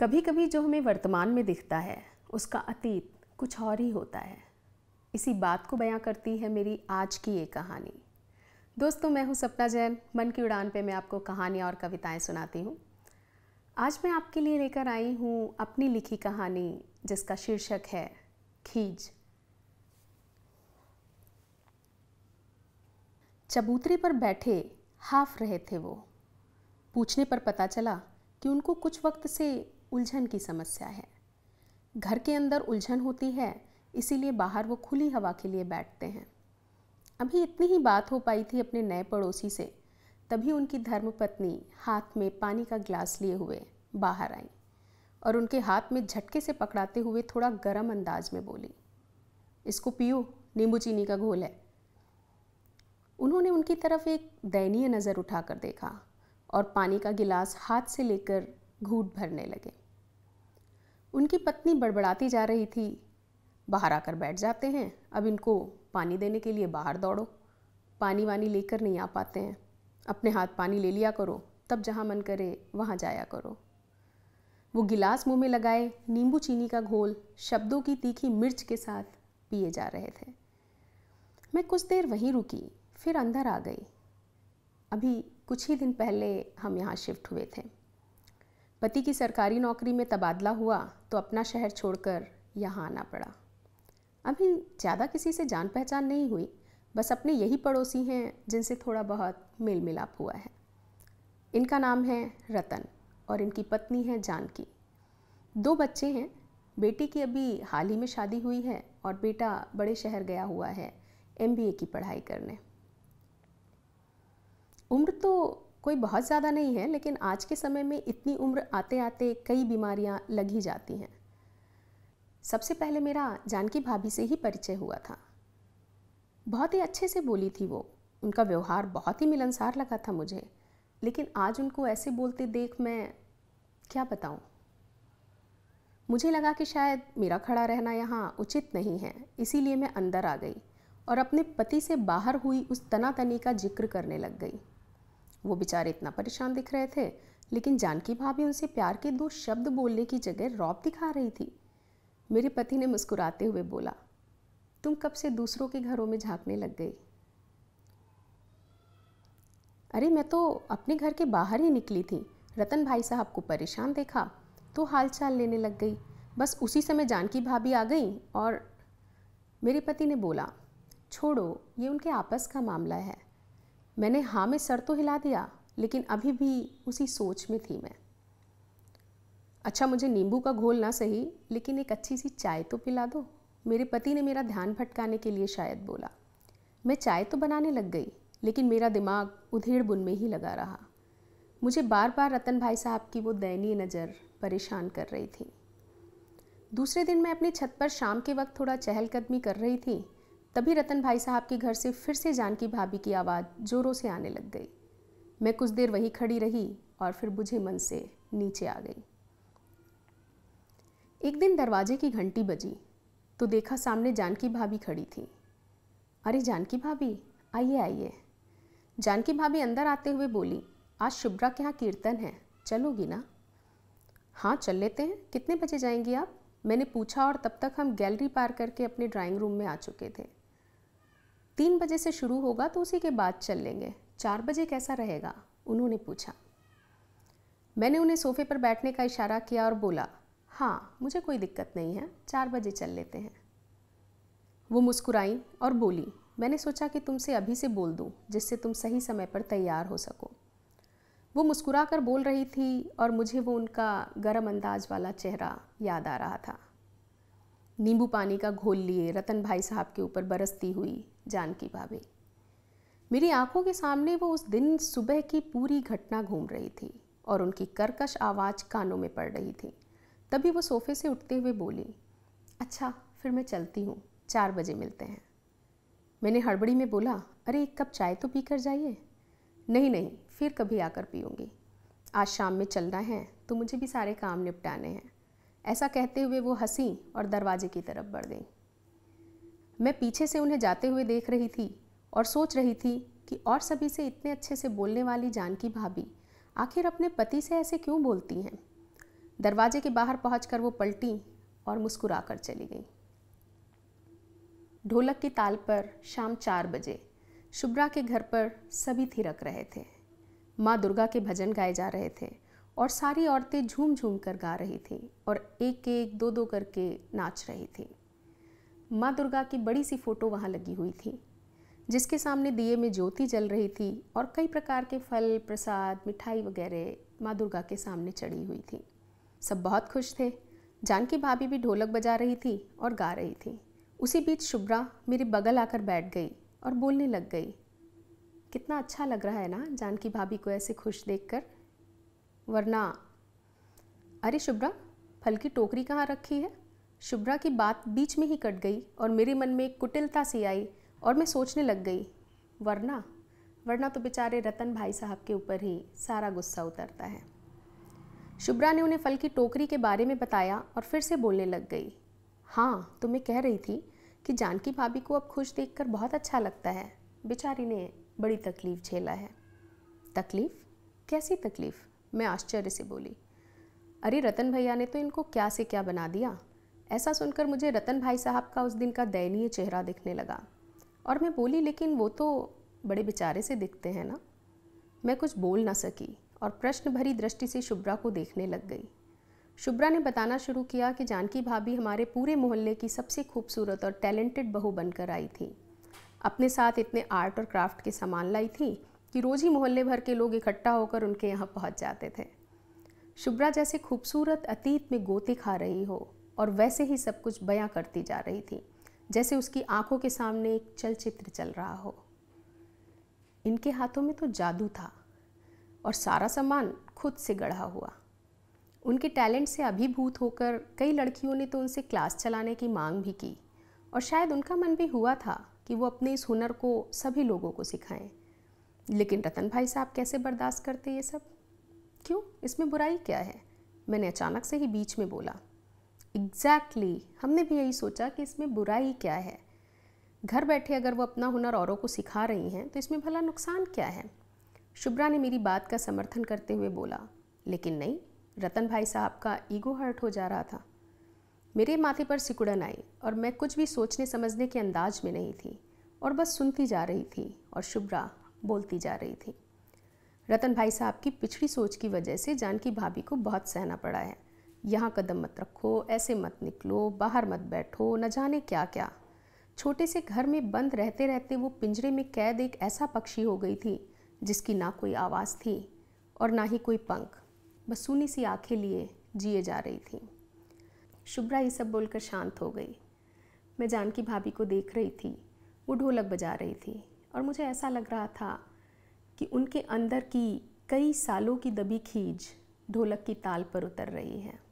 कभी कभी जो हमें वर्तमान में दिखता है उसका अतीत कुछ और ही होता है इसी बात को बयां करती है मेरी आज की ये कहानी दोस्तों मैं हूँ सपना जैन मन की उड़ान पे मैं आपको कहानियाँ और कविताएं सुनाती हूँ आज मैं आपके लिए लेकर आई हूँ अपनी लिखी कहानी जिसका शीर्षक है खीज चबूतरे पर बैठे हाफ रहे थे वो पूछने पर पता चला कि उनको कुछ वक्त से उलझन की समस्या है घर के अंदर उलझन होती है इसीलिए बाहर वो खुली हवा के लिए बैठते हैं अभी इतनी ही बात हो पाई थी अपने नए पड़ोसी से तभी उनकी धर्मपत्नी हाथ में पानी का ग्लास लिए हुए बाहर आई और उनके हाथ में झटके से पकड़ाते हुए थोड़ा गर्म अंदाज में बोली इसको पियो नींबू चीनी का घोल है उन्होंने उनकी तरफ एक दयनीय नज़र उठाकर देखा और पानी का गिलास हाथ से लेकर घूट भरने लगे उनकी पत्नी बड़बड़ाती जा रही थी बाहर आकर बैठ जाते हैं अब इनको पानी देने के लिए बाहर दौड़ो पानी वानी लेकर नहीं आ पाते हैं अपने हाथ पानी ले लिया करो तब जहाँ मन करे वहाँ जाया करो वो गिलास मुंह में लगाए नींबू चीनी का घोल शब्दों की तीखी मिर्च के साथ पिए जा रहे थे मैं कुछ देर वहीं रुकी फिर अंदर आ गई अभी कुछ ही दिन पहले हम यहाँ शिफ्ट हुए थे पति की सरकारी नौकरी में तबादला हुआ तो अपना शहर छोड़कर यहाँ आना पड़ा अभी ज़्यादा किसी से जान पहचान नहीं हुई बस अपने यही पड़ोसी हैं जिनसे थोड़ा बहुत मेल मिलाप हुआ है इनका नाम है रतन और इनकी पत्नी है जानकी दो बच्चे हैं बेटी की अभी हाल ही में शादी हुई है और बेटा बड़े शहर गया हुआ है एम की पढ़ाई करने उम्र तो कोई बहुत ज़्यादा नहीं है लेकिन आज के समय में इतनी उम्र आते आते कई बीमारियाँ लग ही जाती हैं सबसे पहले मेरा जानकी भाभी से ही परिचय हुआ था बहुत ही अच्छे से बोली थी वो उनका व्यवहार बहुत ही मिलनसार लगा था मुझे लेकिन आज उनको ऐसे बोलते देख मैं क्या बताऊँ मुझे लगा कि शायद मेरा खड़ा रहना यहाँ उचित नहीं है इसीलिए मैं अंदर आ गई और अपने पति से बाहर हुई उस तनातनी का जिक्र करने लग गई वो बेचारे इतना परेशान दिख रहे थे लेकिन जानकी भाभी उनसे प्यार के दो शब्द बोलने की जगह रौब दिखा रही थी मेरे पति ने मुस्कुराते हुए बोला तुम कब से दूसरों के घरों में झांकने लग गई अरे मैं तो अपने घर के बाहर ही निकली थी रतन भाई साहब को परेशान देखा तो हालचाल लेने लग गई बस उसी समय जानकी भाभी आ गई और मेरे पति ने बोला छोड़ो ये उनके आपस का मामला है मैंने हाँ में सर तो हिला दिया लेकिन अभी भी उसी सोच में थी मैं अच्छा मुझे नींबू का घोल ना सही लेकिन एक अच्छी सी चाय तो पिला दो मेरे पति ने मेरा ध्यान भटकाने के लिए शायद बोला मैं चाय तो बनाने लग गई लेकिन मेरा दिमाग उधेड़ बुन में ही लगा रहा मुझे बार बार रतन भाई साहब की वो दयनीय नज़र परेशान कर रही थी दूसरे दिन मैं अपनी छत पर शाम के वक्त थोड़ा चहलकदमी कर रही थी तभी रतन भाई साहब के घर से फिर से जानकी भाभी की आवाज़ ज़ोरों से आने लग गई मैं कुछ देर वहीं खड़ी रही और फिर बुझे मन से नीचे आ गई एक दिन दरवाजे की घंटी बजी तो देखा सामने जानकी भाभी खड़ी थी अरे जानकी भाभी आइए आइए जानकी भाभी अंदर आते हुए बोली आज शुभ्रा के यहाँ कीर्तन है चलोगी ना हाँ चल लेते हैं कितने बजे जाएंगी आप मैंने पूछा और तब तक हम गैलरी पार करके अपने ड्राइंग रूम में आ चुके थे तीन बजे से शुरू होगा तो उसी के बाद चल लेंगे चार बजे कैसा रहेगा उन्होंने पूछा मैंने उन्हें सोफे पर बैठने का इशारा किया और बोला हाँ मुझे कोई दिक्कत नहीं है चार बजे चल लेते हैं वो मुस्कुराई और बोली मैंने सोचा कि तुमसे अभी से बोल दूँ जिससे तुम सही समय पर तैयार हो सको वो मुस्कुरा कर बोल रही थी और मुझे वो उनका गर्म अंदाज वाला चेहरा याद आ रहा था नींबू पानी का घोल लिए रतन भाई साहब के ऊपर बरसती हुई जानकी भाभी मेरी आंखों के सामने वो उस दिन सुबह की पूरी घटना घूम रही थी और उनकी करकश आवाज़ कानों में पड़ रही थी तभी वो सोफे से उठते हुए बोली अच्छा फिर मैं चलती हूँ चार बजे मिलते हैं मैंने हड़बड़ी में बोला अरे एक कप चाय तो पी कर जाइए नहीं नहीं फिर कभी आकर पीऊँगी आज शाम में चलना है तो मुझे भी सारे काम निपटाने हैं ऐसा कहते हुए वो हंसी और दरवाजे की तरफ बढ़ गई मैं पीछे से उन्हें जाते हुए देख रही थी और सोच रही थी कि और सभी से इतने अच्छे से बोलने वाली जानकी भाभी आखिर अपने पति से ऐसे क्यों बोलती हैं दरवाजे के बाहर पहुँच वो पलटी और मुस्कुरा कर चली गई ढोलक की ताल पर शाम चार बजे शुभ्रा के घर पर सभी थिरक रहे थे माँ दुर्गा के भजन गाए जा रहे थे और सारी औरतें झूम झूम कर गा रही थीं और एक एक दो दो करके नाच रही थीं माँ दुर्गा की बड़ी सी फ़ोटो वहाँ लगी हुई थी जिसके सामने दिए में ज्योति जल रही थी और कई प्रकार के फल प्रसाद मिठाई वगैरह माँ दुर्गा के सामने चढ़ी हुई थी सब बहुत खुश थे जानकी भाभी भी ढोलक बजा रही थी और गा रही थी उसी बीच शुभ्रा मेरे बगल आकर बैठ गई और बोलने लग गई कितना अच्छा लग रहा है ना जानकी भाभी को ऐसे खुश कर वरना अरे शुभ्रा फल की टोकरी कहाँ रखी है शुभ्रा की बात बीच में ही कट गई और मेरे मन में एक कुटिलता सी आई और मैं सोचने लग गई वरना वरना तो बेचारे रतन भाई साहब के ऊपर ही सारा गुस्सा उतरता है शुभ्रा ने उन्हें फल की टोकरी के बारे में बताया और फिर से बोलने लग गई हाँ तो मैं कह रही थी कि जानकी भाभी को अब खुश देख बहुत अच्छा लगता है बेचारी ने बड़ी तकलीफ़ झेला है तकलीफ़ कैसी तकलीफ़ मैं आश्चर्य से बोली अरे रतन भैया ने तो इनको क्या से क्या बना दिया ऐसा सुनकर मुझे रतन भाई साहब का उस दिन का दयनीय चेहरा दिखने लगा और मैं बोली लेकिन वो तो बड़े बेचारे से दिखते हैं ना मैं कुछ बोल ना सकी और प्रश्न भरी दृष्टि से शुभ्रा को देखने लग गई शुभ्रा ने बताना शुरू किया कि जानकी भाभी हमारे पूरे मोहल्ले की सबसे खूबसूरत और टैलेंटेड बहू बनकर आई थी अपने साथ इतने आर्ट और क्राफ्ट के सामान लाई थी कि रोज़ ही मोहल्ले भर के लोग इकट्ठा होकर उनके यहाँ पहुँच जाते थे शुभ्रा जैसे खूबसूरत अतीत में गोते खा रही हो और वैसे ही सब कुछ बयां करती जा रही थी जैसे उसकी आंखों के सामने एक चलचित्र चल रहा हो इनके हाथों में तो जादू था और सारा सामान खुद से गढ़ा हुआ उनके टैलेंट से अभिभूत होकर कई लड़कियों ने तो उनसे क्लास चलाने की मांग भी की और शायद उनका मन भी हुआ था कि वो अपने इस हुनर को सभी लोगों को सिखाएं लेकिन रतन भाई साहब कैसे बर्दाश्त करते ये सब क्यों इसमें बुराई क्या है मैंने अचानक से ही बीच में बोला एग्जैक्टली exactly, हमने भी यही सोचा कि इसमें बुराई क्या है घर बैठे अगर वो अपना हुनर औरों को सिखा रही हैं तो इसमें भला नुकसान क्या है शुभ्रा ने मेरी बात का समर्थन करते हुए बोला लेकिन नहीं रतन भाई साहब का ईगो हर्ट हो जा रहा था मेरे माथे पर सिकुड़न आई और मैं कुछ भी सोचने समझने के अंदाज में नहीं थी और बस सुनती जा रही थी और शुभ्रा बोलती जा रही थी रतन भाई साहब की पिछड़ी सोच की वजह से जानकी भाभी को बहुत सहना पड़ा है यहाँ कदम मत रखो ऐसे मत निकलो बाहर मत बैठो न जाने क्या क्या छोटे से घर में बंद रहते रहते वो पिंजरे में कैद एक ऐसा पक्षी हो गई थी जिसकी ना कोई आवाज़ थी और ना ही कोई पंख बसूनी सी आंखें लिए जिए जा रही थी शुभ्रा ये सब बोलकर शांत हो गई मैं जानकी भाभी को देख रही थी वो ढोलक बजा रही थी और मुझे ऐसा लग रहा था कि उनके अंदर की कई सालों की दबी खींच ढोलक की ताल पर उतर रही है